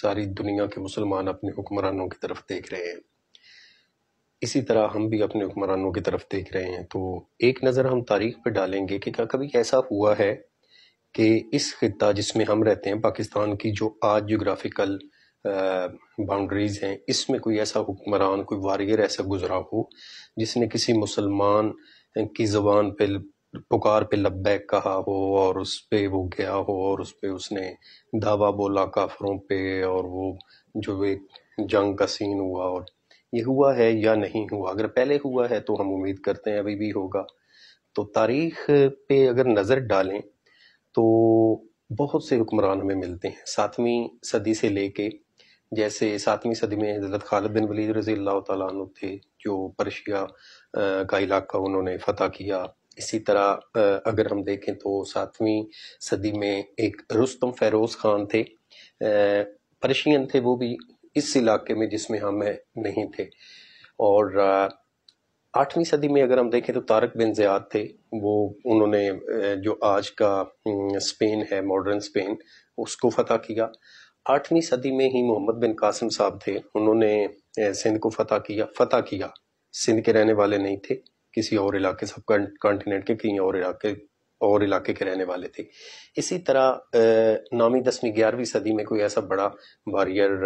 सारी दुनिया के मुसलमान अपने हुक्मरानों की तरफ देख रहे हैं इसी तरह हम भी अपने हुक्मरानों की तरफ देख रहे हैं तो एक नज़र हम तारीख पर डालेंगे कि क्या कभी ऐसा हुआ है कि इस खत्ता जिसमें हम रहते हैं पाकिस्तान की जो आज जोग्राफिकल बाउंड्रीज़ हैं इसमें कोई ऐसा हुक्मरान कोई वारियर ऐसा गुजरा हो जिसने किसी मुसलमान की ज़बान पर पुकार पे लब्बैक कहा हो और उस पर वो गया हो और उस पर उसने दावा बोला काफरों पे और वो जो एक जंग का सीन हुआ और ये हुआ है या नहीं हुआ अगर पहले हुआ है तो हम उम्मीद करते हैं अभी भी होगा तो तारीख पे अगर नज़र डालें तो बहुत से हुक्मरान हमें मिलते हैं सातवीं सदी से लेके जैसे सातवीं सदी में हजरत खालिद बिन वलीद रज़ी अल्लाह तु थे जो पर्शिया का इलाका उन्होंने फ़तह किया इसी तरह अगर हम देखें तो सातवीं सदी में एक रुस्तम फैरोज़ खान थे परशियन थे वो भी इस इलाके में जिसमें हम नहीं थे और आठवीं सदी में अगर हम देखें तो तारक बिन ज़ियाद थे वो उन्होंने जो आज का स्पेन है मॉडर्न स्पेन उसको फतह किया आठवीं सदी में ही मोहम्मद बिन कासिम साहब थे उन्होंने सिंध को फतह किया फतह किया सिंध के रहने वाले नहीं थे किसी और इलाके सब कॉन्टिनेंट के कहीं और इलाके और इलाके के रहने वाले थे इसी तरह नौवीं दसवीं ग्यारहवीं सदी में कोई ऐसा बड़ा बारियर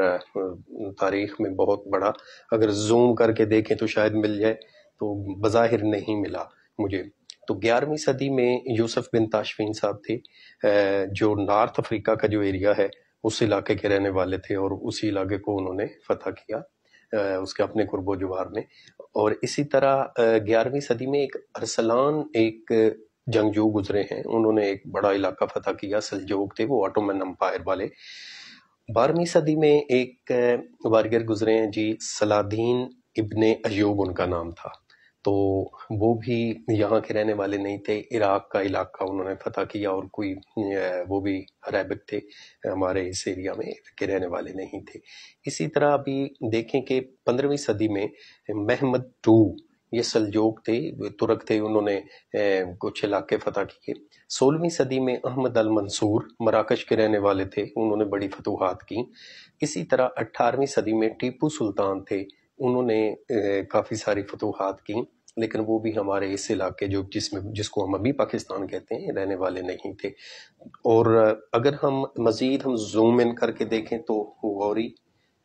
तारीख में बहुत बड़ा अगर जूम करके देखें तो शायद मिल जाए तो बज़ाहिर नहीं मिला मुझे तो ग्यारहवीं सदी में यूसुफ बिन ताशफीन साहब थे जो नॉर्थ अफ्रीका का जो एरिया है उस इलाके के रहने वाले थे और उसी इलाके को उन्होंने फतह किया उसके अपने कुर्बो जुबार में और इसी तरह ग्यारहवीं सदी में एक अरसलान एक जंगजू गुजरे हैं उन्होंने एक बड़ा इलाका फतह किया सलजोग थे वो ऑटोमन अम्पायर वाले बारहवीं सदी में एक वारगर गुजरे हैं जी सलादीन इब्ने अयूब उनका नाम था तो वो भी यहाँ के रहने वाले नहीं थे इराक का इलाका उन्होंने फतह किया और कोई वो भी अरेबिक थे हमारे इस एरिया में के रहने वाले नहीं थे इसी तरह अभी देखें कि पंद्रहवीं सदी में महमद टू ये सलजोग थे तुर्क थे उन्होंने कुछ इलाके फतह किए सोलहवीं सदी में अहमद अल मंसूर मराकश के रहने वाले थे उन्होंने बड़ी फतूहत की इसी तरह अट्ठारहवीं सदी में टीपू सुल्तान थे उन्होंने काफ़ी सारी फतूहत की लेकिन वो भी हमारे इस इलाके जो जिसमें जिसको हम अभी पाकिस्तान कहते हैं रहने वाले नहीं थे और अगर हम मज़ीद हम जूम इन करके देखें तो गौरी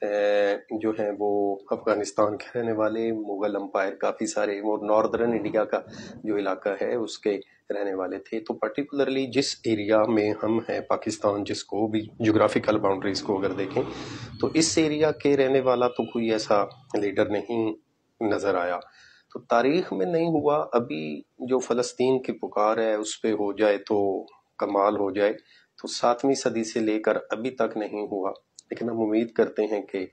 जो है वो अफ़गानिस्तान के रहने वाले मुग़ल अम्पायर काफ़ी सारे और नॉर्दर्न इंडिया का जो इलाका है उसके रहने वाले थे तो पर्टिकुलरली जिस एरिया में हम हैं पाकिस्तान जिसको भी जोग्राफिकल बाउंड्रीज़ को अगर देखें तो इस एरिया के रहने वाला तो कोई ऐसा लीडर नहीं नज़र आया तो तारीख में नहीं हुआ अभी जो फ़लस्तीन की पुकार है उस पर हो जाए तो कमाल हो जाए तो सातवीं सदी से लेकर अभी तक नहीं हुआ लेकिन हम उम्मीद करते हैं कि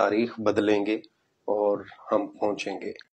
तारीख बदलेंगे और हम पहुंचेंगे